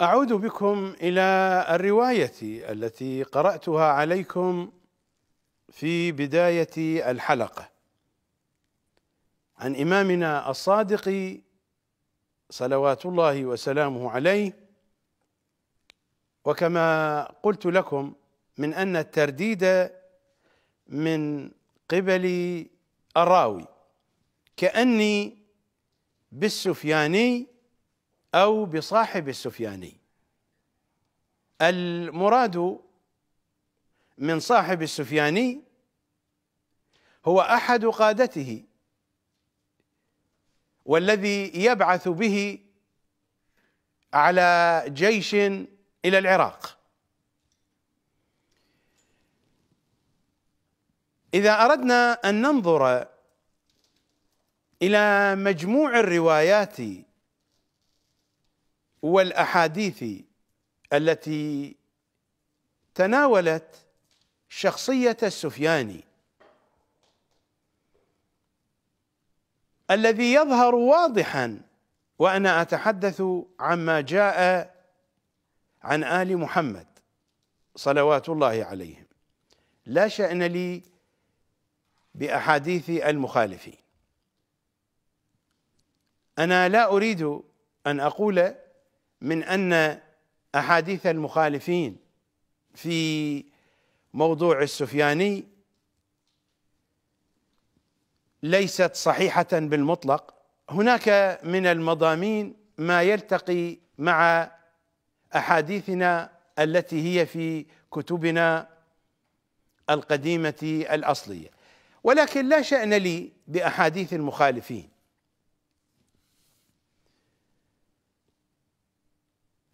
اعود بكم الى الروايه التي قراتها عليكم في بدايه الحلقه عن امامنا الصادق صلوات الله وسلامه عليه وكما قلت لكم من ان الترديد من قبل الراوي كاني بالسفياني أو بصاحب السفياني المراد من صاحب السفياني هو أحد قادته والذي يبعث به على جيش إلى العراق إذا أردنا أن ننظر إلى مجموع الروايات والاحاديث التي تناولت شخصيه السفياني الذي يظهر واضحا وانا اتحدث عما جاء عن ال محمد صلوات الله عليهم لا شان لي باحاديث المخالفين انا لا اريد ان اقول من ان احاديث المخالفين في موضوع السفياني ليست صحيحه بالمطلق هناك من المضامين ما يلتقي مع احاديثنا التي هي في كتبنا القديمه الاصليه ولكن لا شان لي باحاديث المخالفين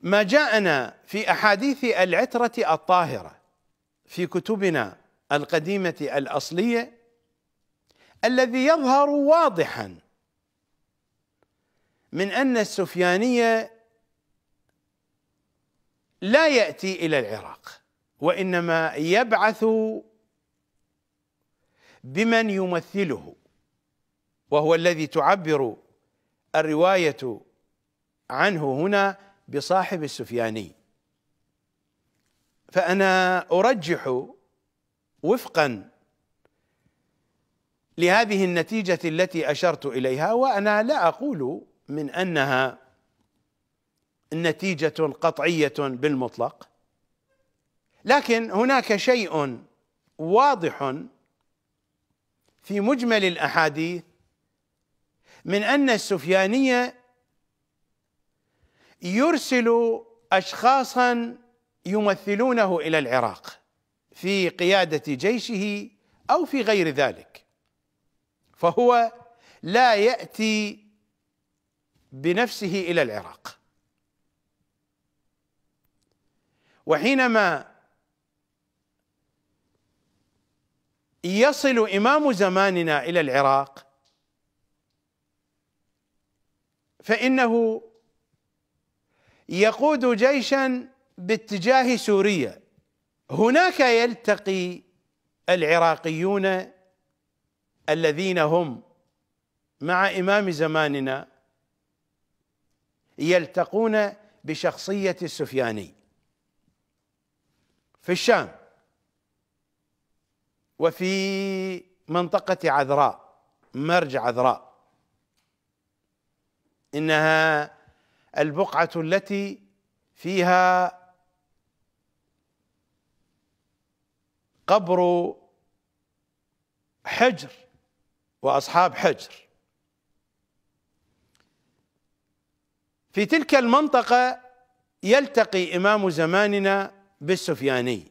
ما جاءنا في احاديث العتره الطاهره في كتبنا القديمه الاصليه الذي يظهر واضحا من ان السفيانيه لا ياتي الى العراق وانما يبعث بمن يمثله وهو الذي تعبر الروايه عنه هنا بصاحب السفياني فأنا أرجح وفقا لهذه النتيجة التي أشرت إليها وأنا لا أقول من أنها نتيجة قطعية بالمطلق لكن هناك شيء واضح في مجمل الأحاديث من أن السفيانية يرسل اشخاصا يمثلونه الى العراق في قياده جيشه او في غير ذلك فهو لا ياتي بنفسه الى العراق وحينما يصل امام زماننا الى العراق فانه يقود جيشا باتجاه سوريا هناك يلتقي العراقيون الذين هم مع إمام زماننا يلتقون بشخصية السفياني في الشام وفي منطقة عذراء مرج عذراء إنها البقعة التي فيها قبر حجر واصحاب حجر في تلك المنطقه يلتقي امام زماننا بالسفياني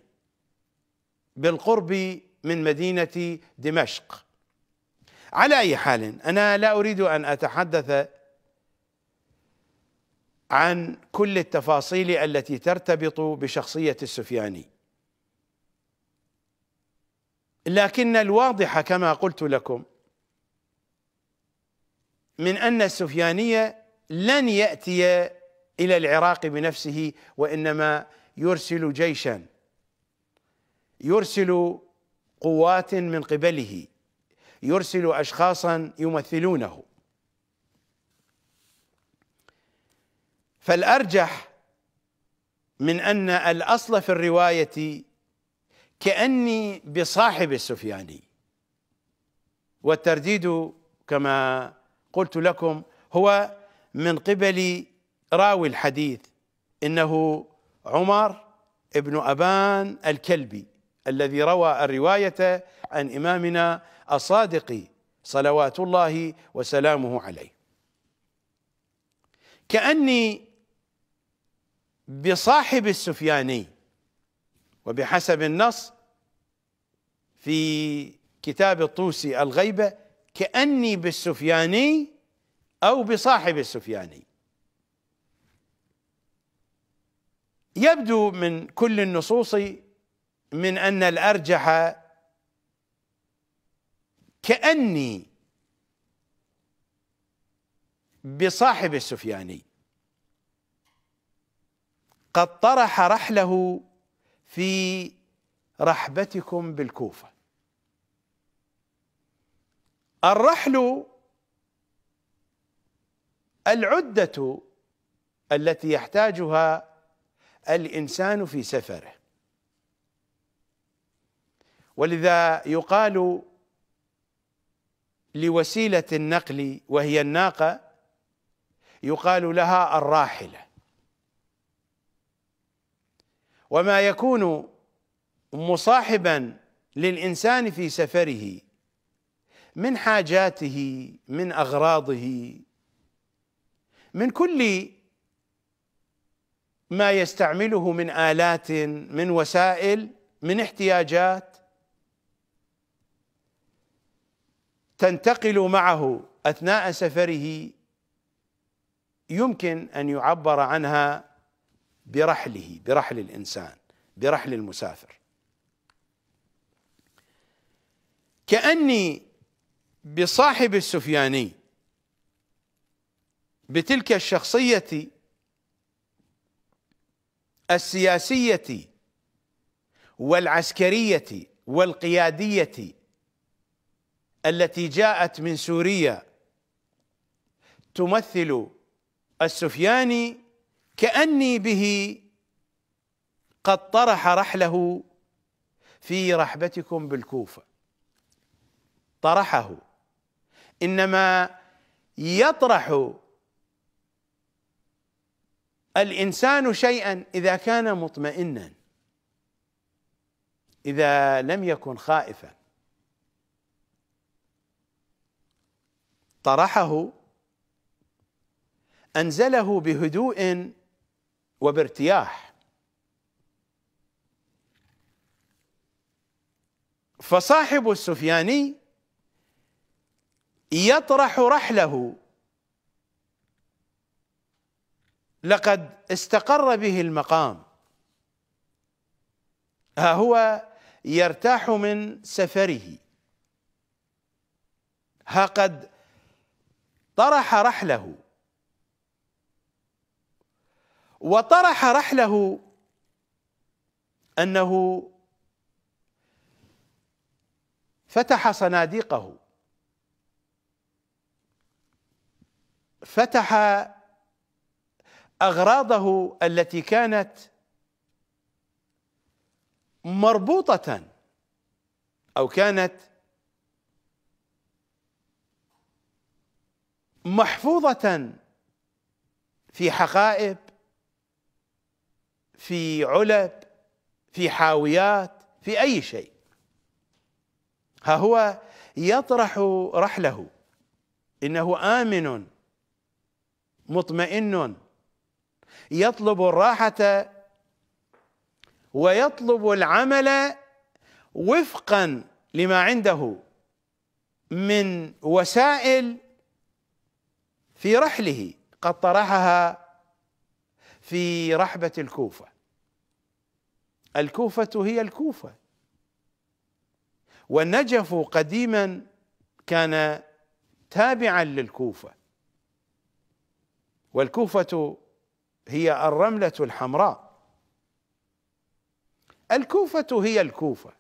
بالقرب من مدينه دمشق على اي حال انا لا اريد ان اتحدث عن كل التفاصيل التي ترتبط بشخصية السفياني لكن الواضح كما قلت لكم من أن السفياني لن يأتي إلى العراق بنفسه وإنما يرسل جيشا يرسل قوات من قبله يرسل أشخاصا يمثلونه فالارجح من ان الاصل في الروايه كاني بصاحب السفياني والترديد كما قلت لكم هو من قبل راوي الحديث انه عمر ابن ابان الكلبي الذي روى الروايه عن امامنا الصادق صلوات الله وسلامه عليه كاني بصاحب السفياني وبحسب النص في كتاب الطوسي الغيبة كأني بالسفياني أو بصاحب السفياني يبدو من كل النصوص من أن الأرجح كأني بصاحب السفياني قد طرح رحله في رحبتكم بالكوفه الرحل العده التي يحتاجها الانسان في سفره ولذا يقال لوسيله النقل وهي الناقه يقال لها الراحله وما يكون مصاحبا للانسان في سفره من حاجاته من اغراضه من كل ما يستعمله من الات من وسائل من احتياجات تنتقل معه اثناء سفره يمكن ان يعبر عنها برحله برحل الانسان برحل المسافر كاني بصاحب السفياني بتلك الشخصيه السياسيه والعسكريه والقياديه التي جاءت من سوريا تمثل السفياني كأني به قد طرح رحله في رحبتكم بالكوفة طرحه إنما يطرح الإنسان شيئا إذا كان مطمئنا إذا لم يكن خائفا طرحه أنزله بهدوء وبارتياح فصاحب السفياني يطرح رحله لقد استقر به المقام ها هو يرتاح من سفره ها قد طرح رحله وطرح رحله انه فتح صناديقه فتح اغراضه التي كانت مربوطه او كانت محفوظه في حقائب في علب في حاويات في أي شيء ها هو يطرح رحله إنه آمن مطمئن يطلب الراحة ويطلب العمل وفقا لما عنده من وسائل في رحله قد طرحها في رحبة الكوفة الكوفة هي الكوفة والنجف قديما كان تابعا للكوفة والكوفة هي الرملة الحمراء الكوفة هي الكوفة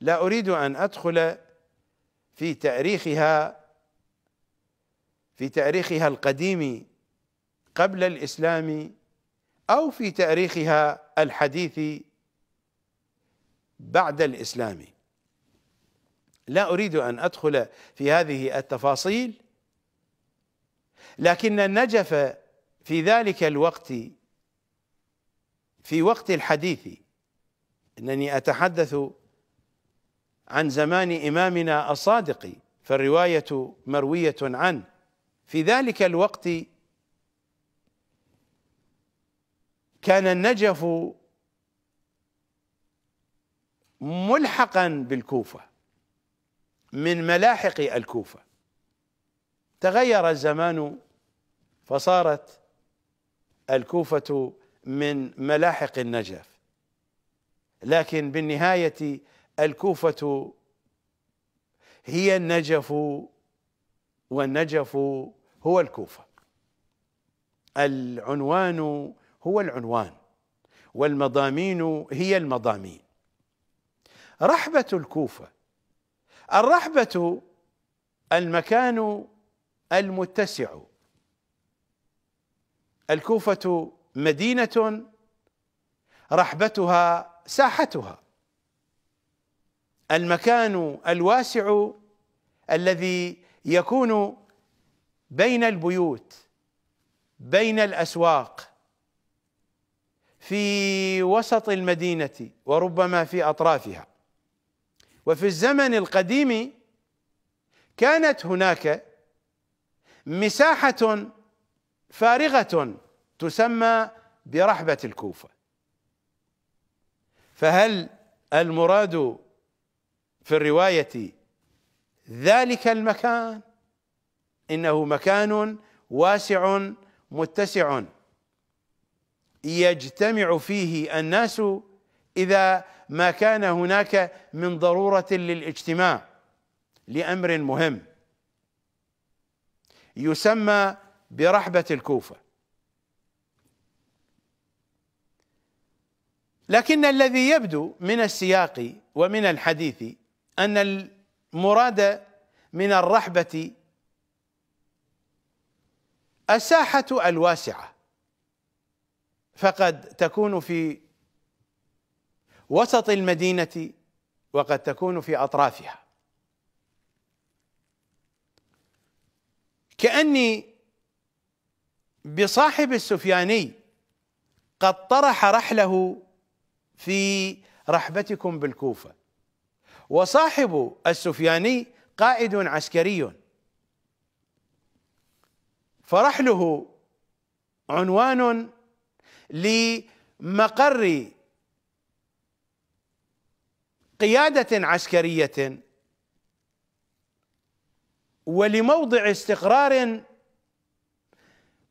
لا أريد أن أدخل في تاريخها في تاريخها القديم قبل الإسلام أو في تاريخها الحديث بعد الإسلام لا أريد أن أدخل في هذه التفاصيل لكن النجف في ذلك الوقت في وقت الحديث انني اتحدث عن زمان امامنا الصادق فالروايه مرويه عنه في ذلك الوقت كان النجف ملحقا بالكوفة من ملاحق الكوفة تغير الزمان فصارت الكوفة من ملاحق النجف لكن بالنهاية الكوفة هي النجف والنجف هو الكوفة العنوان هو العنوان والمضامين هي المضامين رحبة الكوفة الرحبة المكان المتسع الكوفة مدينة رحبتها ساحتها المكان الواسع الذي يكون بين البيوت بين الاسواق في وسط المدينه وربما في اطرافها وفي الزمن القديم كانت هناك مساحه فارغه تسمى برحبه الكوفه فهل المراد في الروايه ذلك المكان انه مكان واسع متسع يجتمع فيه الناس اذا ما كان هناك من ضروره للاجتماع لامر مهم يسمى برحبه الكوفه لكن الذي يبدو من السياق ومن الحديث ان المراد من الرحبه الساحه الواسعه فقد تكون في وسط المدينه وقد تكون في اطرافها كاني بصاحب السفياني قد طرح رحله في رحبتكم بالكوفه وصاحب السفياني قائد عسكري فرحله عنوان لمقر قيادة عسكرية ولموضع استقرار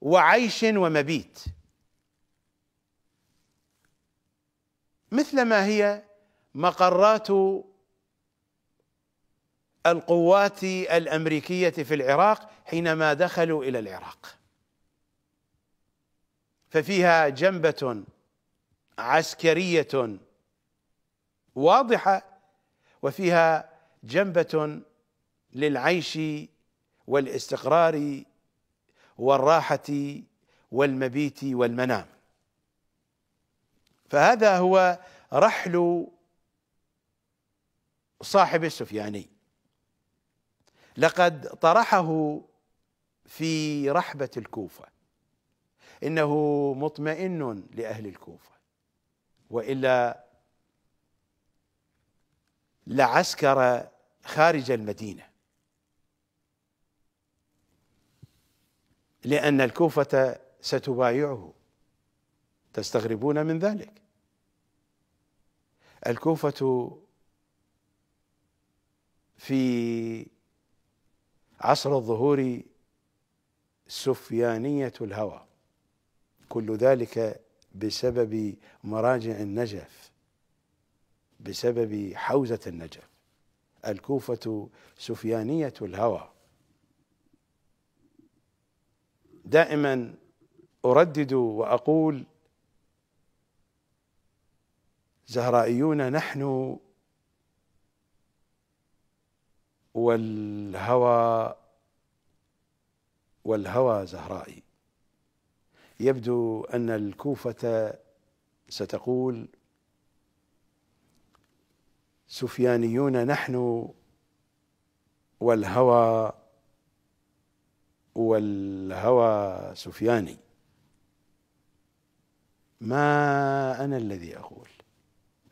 وعيش ومبيت مثلما هي مقرات القوات الامريكيه في العراق حينما دخلوا الى العراق ففيها جنبة عسكرية واضحة وفيها جنبة للعيش والاستقرار والراحة والمبيت والمنام فهذا هو رحل صاحب السفياني لقد طرحه في رحبة الكوفة انه مطمئن لاهل الكوفه والا لعسكر خارج المدينه لان الكوفه ستبايعه تستغربون من ذلك الكوفه في عصر الظهور السفيانيه الهوى كل ذلك بسبب مراجع النجف بسبب حوزة النجف الكوفة سفيانية الهوى دائما أردد وأقول زهرائيون نحن والهوى والهوى زهرائي يبدو أن الكوفة ستقول سفيانيون نحن والهوى والهوى سفياني ما أنا الذي أقول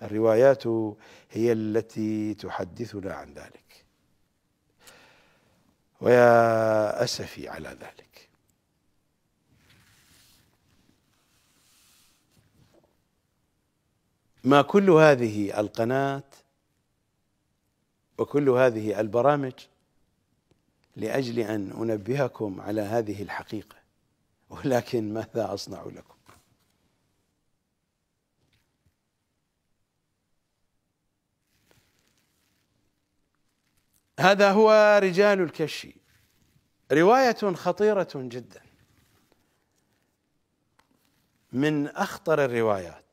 الروايات هي التي تحدثنا عن ذلك ويا أسفي على ذلك ما كل هذه القناة وكل هذه البرامج لأجل أن أنبهكم على هذه الحقيقة ولكن ماذا أصنع لكم هذا هو رجال الكشي رواية خطيرة جدا من أخطر الروايات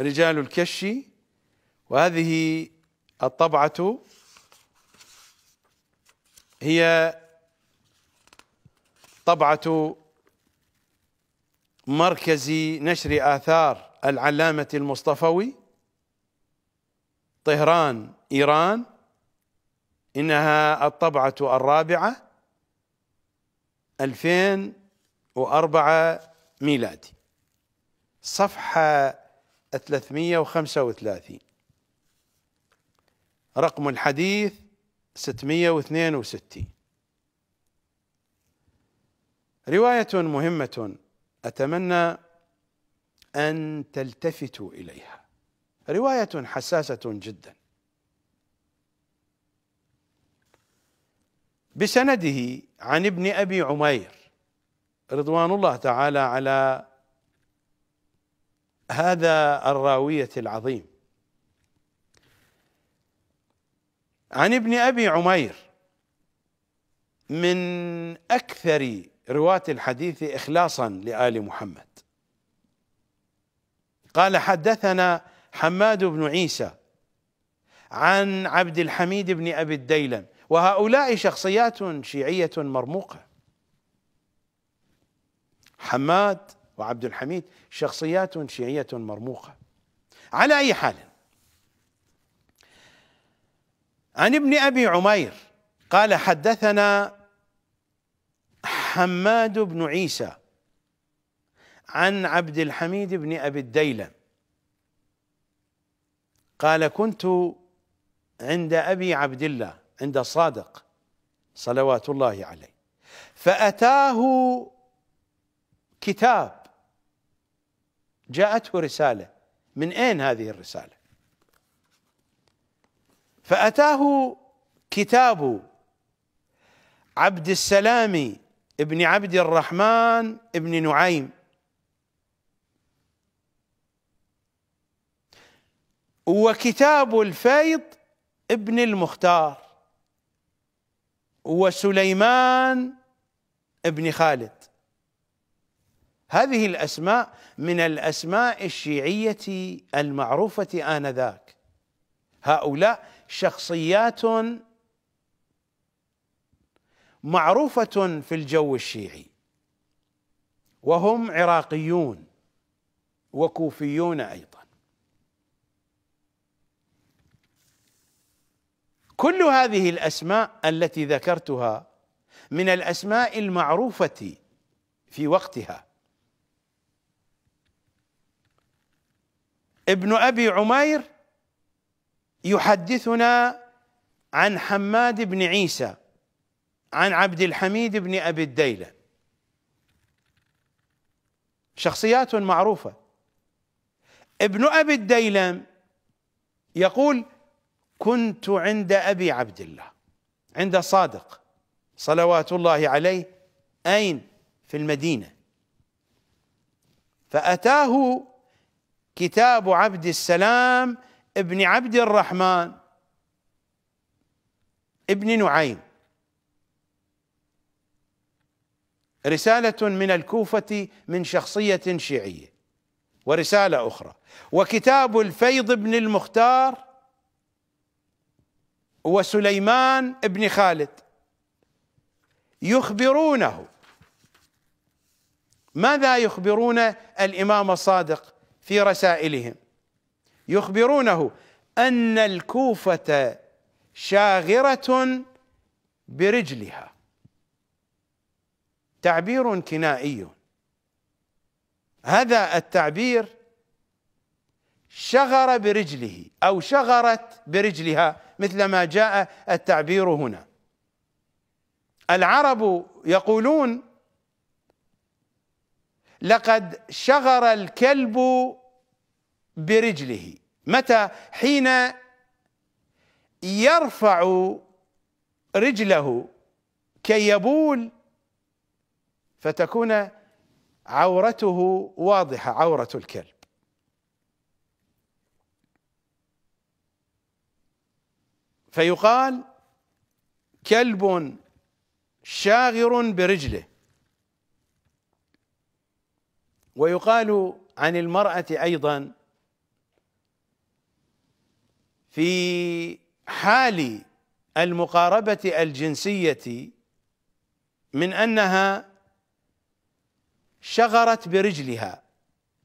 رجال الكش وهذه الطبعة هي طبعة مركز نشر آثار العلامة المصطفوي طهران إيران إنها الطبعة الرابعة 2004 ميلادي صفحة 335 رقم الحديث 662 رواية مهمة أتمنى أن تلتفتوا إليها رواية حساسة جدا بسنده عن ابن أبي عمير رضوان الله تعالى على هذا الراوية العظيم عن ابن أبي عمير من أكثر رواة الحديث إخلاصا لآل محمد قال حدثنا حماد بن عيسى عن عبد الحميد بن أبي الديلم وهؤلاء شخصيات شيعية مرموقة حماد وعبد الحميد شخصيات شيعية مرموقة على أي حال عن ابن أبي عمير قال حدثنا حماد بن عيسى عن عبد الحميد بن أبي الديلم قال كنت عند أبي عبد الله عند صادق صلوات الله عليه فأتاه كتاب جاءته رسالة من أين هذه الرسالة فأتاه كتاب عبد السلام ابن عبد الرحمن ابن نعيم وكتاب الفيض ابن المختار وسليمان ابن خالد هذه الاسماء من الاسماء الشيعيه المعروفه انذاك هؤلاء شخصيات معروفه في الجو الشيعي وهم عراقيون وكوفيون ايضا كل هذه الاسماء التي ذكرتها من الاسماء المعروفه في وقتها ابن ابي عمير يحدثنا عن حماد بن عيسى عن عبد الحميد بن ابي الديله شخصيات معروفه ابن ابي الديلم يقول كنت عند ابي عبد الله عند صادق صلوات الله عليه اين في المدينه فاتاه كتاب عبد السلام ابن عبد الرحمن ابن نعيم رسالة من الكوفة من شخصية شيعية ورسالة أخرى وكتاب الفيض بن المختار وسليمان بن خالد يخبرونه ماذا يخبرون الإمام الصادق في رسائلهم يخبرونه ان الكوفه شاغره برجلها تعبير كنائي هذا التعبير شغر برجله او شغرت برجلها مثل ما جاء التعبير هنا العرب يقولون لقد شغر الكلب برجله متى حين يرفع رجله كي يبول فتكون عورته واضحه عوره الكلب فيقال كلب شاغر برجله ويقال عن المرأة أيضا في حال المقاربة الجنسية من أنها شغرت برجلها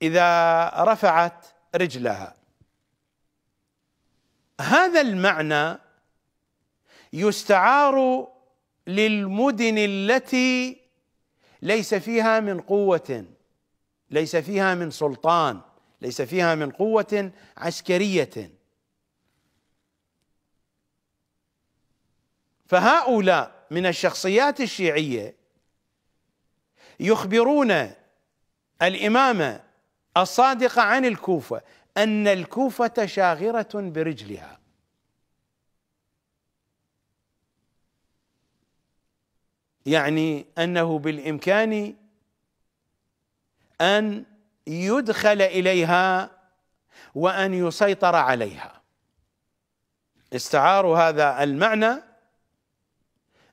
إذا رفعت رجلها هذا المعنى يستعار للمدن التي ليس فيها من قوه ليس فيها من سلطان ليس فيها من قوة عسكرية فهؤلاء من الشخصيات الشيعية يخبرون الإمامة الصادقة عن الكوفة أن الكوفة شاغرة برجلها يعني أنه بالإمكان ان يدخل اليها وان يسيطر عليها استعاروا هذا المعنى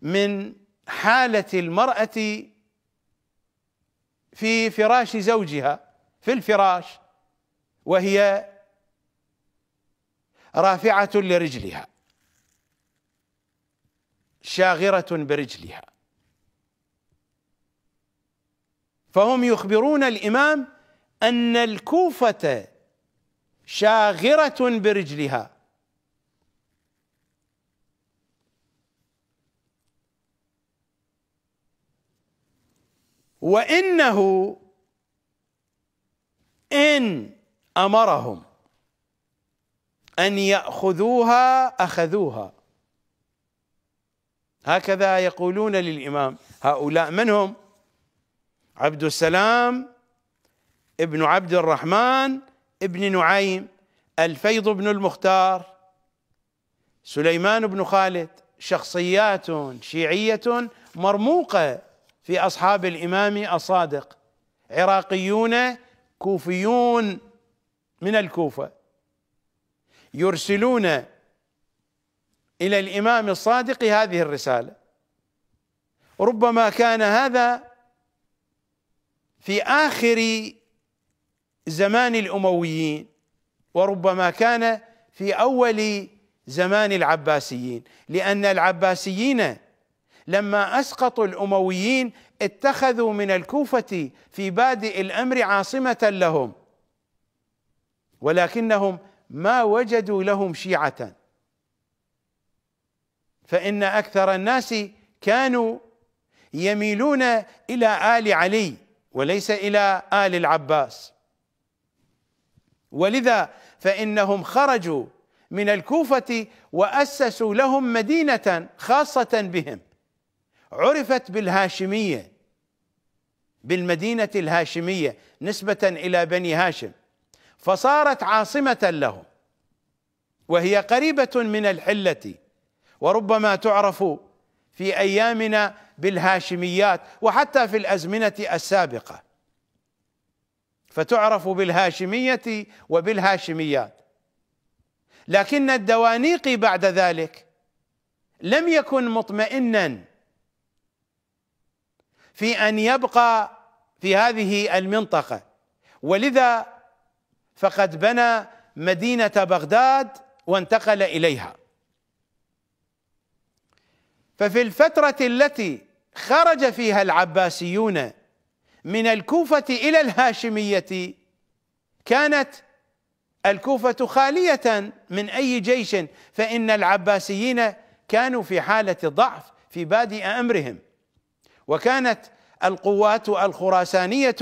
من حاله المراه في فراش زوجها في الفراش وهي رافعه لرجلها شاغره برجلها فهم يخبرون الامام ان الكوفه شاغره برجلها وانه ان امرهم ان ياخذوها اخذوها هكذا يقولون للامام هؤلاء من هم عبد السلام ابن عبد الرحمن ابن نعيم الفيض بن المختار سليمان بن خالد شخصيات شيعية مرموقة في أصحاب الإمام الصادق عراقيون كوفيون من الكوفة يرسلون إلى الإمام الصادق هذه الرسالة ربما كان هذا في آخر زمان الأمويين وربما كان في أول زمان العباسيين لأن العباسيين لما أسقطوا الأمويين اتخذوا من الكوفة في بادئ الأمر عاصمة لهم ولكنهم ما وجدوا لهم شيعة فإن أكثر الناس كانوا يميلون إلى آل علي وليس الى ال العباس ولذا فانهم خرجوا من الكوفه واسسوا لهم مدينه خاصه بهم عرفت بالهاشميه بالمدينه الهاشميه نسبه الى بني هاشم فصارت عاصمه لهم وهي قريبه من الحله وربما تعرف في ايامنا بالهاشميات وحتى في الازمنه السابقه فتعرف بالهاشميه وبالهاشميات لكن الدوانيقي بعد ذلك لم يكن مطمئنا في ان يبقى في هذه المنطقه ولذا فقد بنى مدينه بغداد وانتقل اليها ففي الفتره التي خرج فيها العباسيون من الكوفة إلى الهاشمية كانت الكوفة خالية من أي جيش فإن العباسيين كانوا في حالة ضعف في بادئ أمرهم وكانت القوات الخراسانية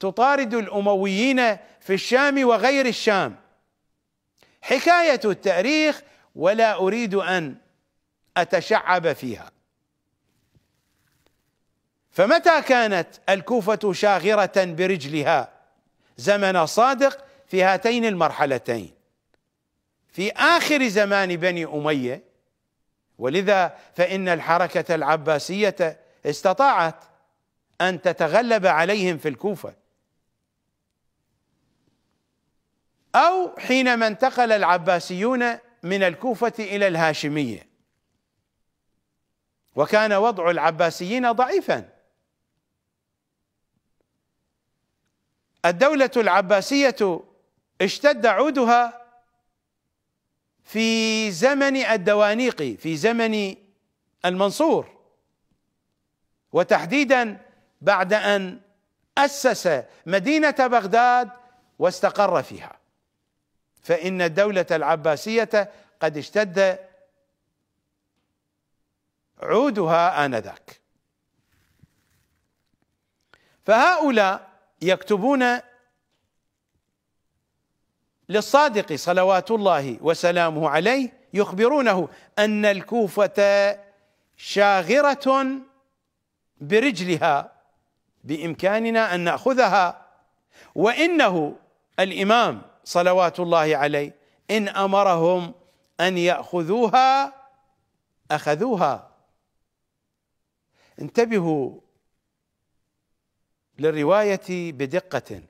تطارد الأمويين في الشام وغير الشام حكاية التاريخ ولا أريد أن أتشعب فيها فمتى كانت الكوفة شاغرة برجلها زمن صادق في هاتين المرحلتين في آخر زمان بني أمية ولذا فإن الحركة العباسية استطاعت أن تتغلب عليهم في الكوفة أو حينما انتقل العباسيون من الكوفة إلى الهاشمية وكان وضع العباسيين ضعيفاً الدولة العباسية اشتد عودها في زمن الدوانيق في زمن المنصور وتحديدا بعد ان اسس مدينه بغداد واستقر فيها فان الدوله العباسيه قد اشتد عودها انذاك فهؤلاء يكتبون للصادق صلوات الله وسلامه عليه يخبرونه ان الكوفه شاغره برجلها بامكاننا ان ناخذها وانه الامام صلوات الله عليه ان امرهم ان ياخذوها اخذوها انتبهوا للروايه بدقه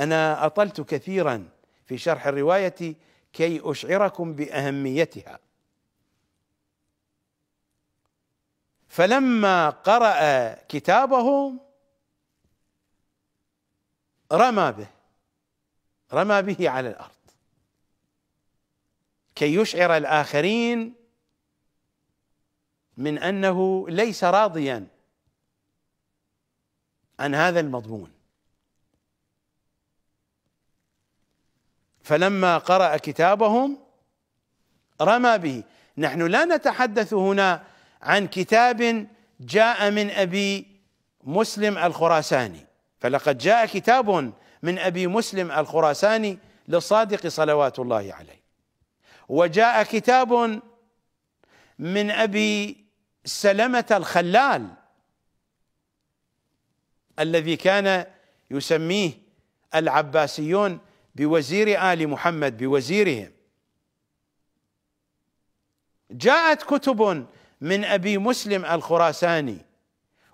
انا اطلت كثيرا في شرح الروايه كي اشعركم باهميتها فلما قرا كتابه رمى به رمى به على الارض كي يشعر الاخرين من انه ليس راضيا عن هذا المضمون فلما قرأ كتابهم رمى به نحن لا نتحدث هنا عن كتاب جاء من أبي مسلم الخراساني فلقد جاء كتاب من أبي مسلم الخراساني للصادق صلوات الله عليه وجاء كتاب من أبي سلمة الخلال الذي كان يسميه العباسيون بوزير ال محمد بوزيرهم جاءت كتب من ابي مسلم الخراساني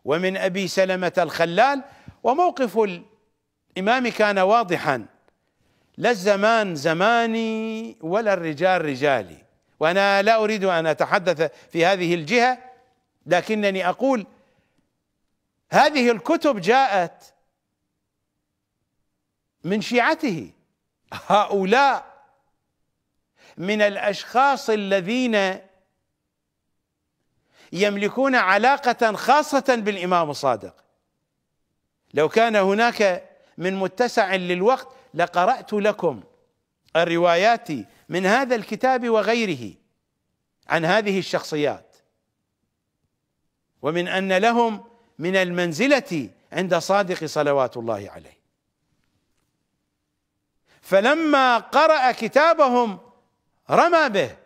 ومن ابي سلمه الخلال وموقف الامام كان واضحا لا الزمان زماني ولا الرجال رجالي وانا لا اريد ان اتحدث في هذه الجهه لكنني اقول هذه الكتب جاءت من شيعته هؤلاء من الاشخاص الذين يملكون علاقه خاصه بالامام الصادق لو كان هناك من متسع للوقت لقرات لكم الروايات من هذا الكتاب وغيره عن هذه الشخصيات ومن ان لهم من المنزلة عند صادق صلوات الله عليه فلما قرأ كتابهم رمى به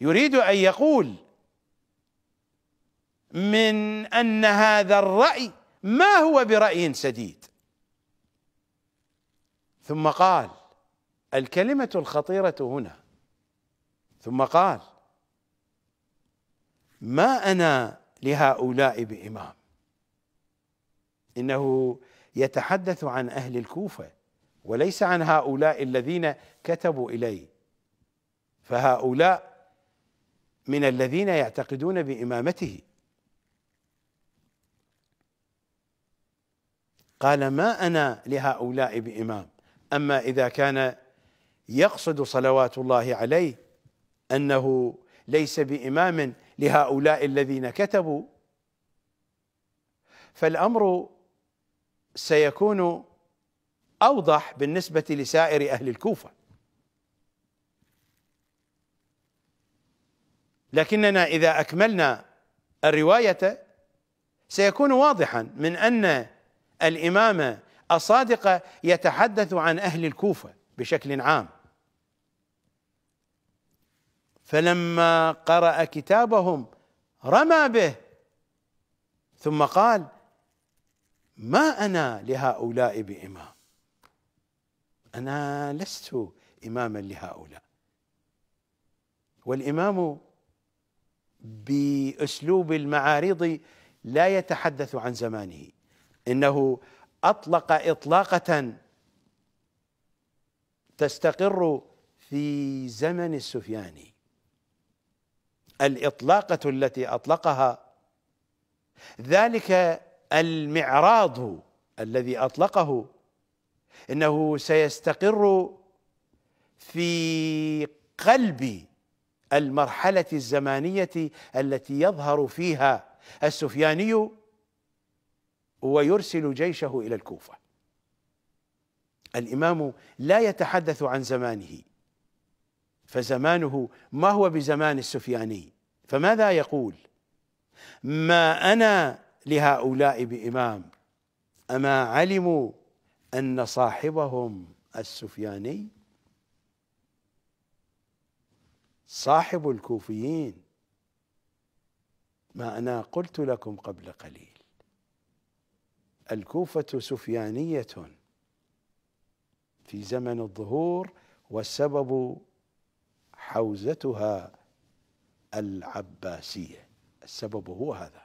يريد أن يقول من أن هذا الرأي ما هو برأي سديد ثم قال الكلمة الخطيرة هنا ثم قال ما أنا لهؤلاء بإمام إنه يتحدث عن أهل الكوفة وليس عن هؤلاء الذين كتبوا إليه فهؤلاء من الذين يعتقدون بإمامته قال ما أنا لهؤلاء بإمام أما إذا كان يقصد صلوات الله عليه أنه ليس بإمام لهؤلاء الذين كتبوا فالامر سيكون اوضح بالنسبه لسائر اهل الكوفه لكننا اذا اكملنا الروايه سيكون واضحا من ان الامام الصادق يتحدث عن اهل الكوفه بشكل عام فلما قرأ كتابهم رمى به ثم قال ما أنا لهؤلاء بإمام أنا لست إماما لهؤلاء والإمام بأسلوب المعارض لا يتحدث عن زمانه إنه أطلق إطلاقة تستقر في زمن السفياني الاطلاقه التي اطلقها ذلك المعراض الذي اطلقه انه سيستقر في قلب المرحله الزمانيه التي يظهر فيها السفياني ويرسل جيشه الى الكوفه الامام لا يتحدث عن زمانه فزمانه ما هو بزمان السفياني فماذا يقول ما انا لهؤلاء بامام اما علموا ان صاحبهم السفياني صاحب الكوفيين ما انا قلت لكم قبل قليل الكوفه سفيانيه في زمن الظهور والسبب حوزتها العباسية السبب هو هذا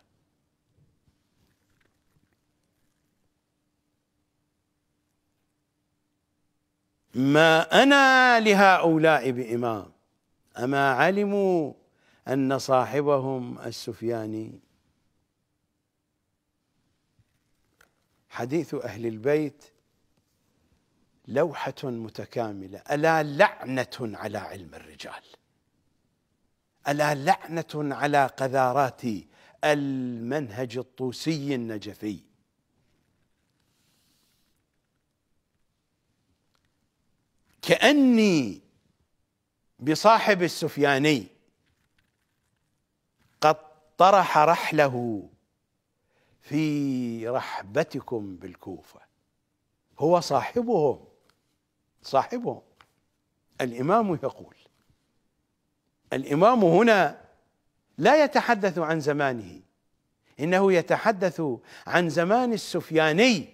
ما أنا لهؤلاء بإمام أما علموا أن صاحبهم السفياني حديث أهل البيت لوحة متكاملة ألا لعنة على علم الرجال ألا لعنة على قذارات المنهج الطوسي النجفي كأني بصاحب السفياني قد طرح رحله في رحبتكم بالكوفة هو صاحبهم صاحبه الامام يقول الامام هنا لا يتحدث عن زمانه انه يتحدث عن زمان السفياني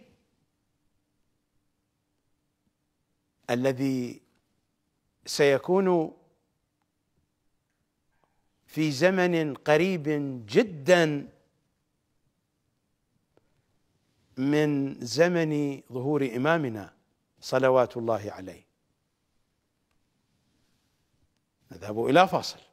الذي سيكون في زمن قريب جدا من زمن ظهور امامنا صلوات الله عليه نذهب إلى فاصل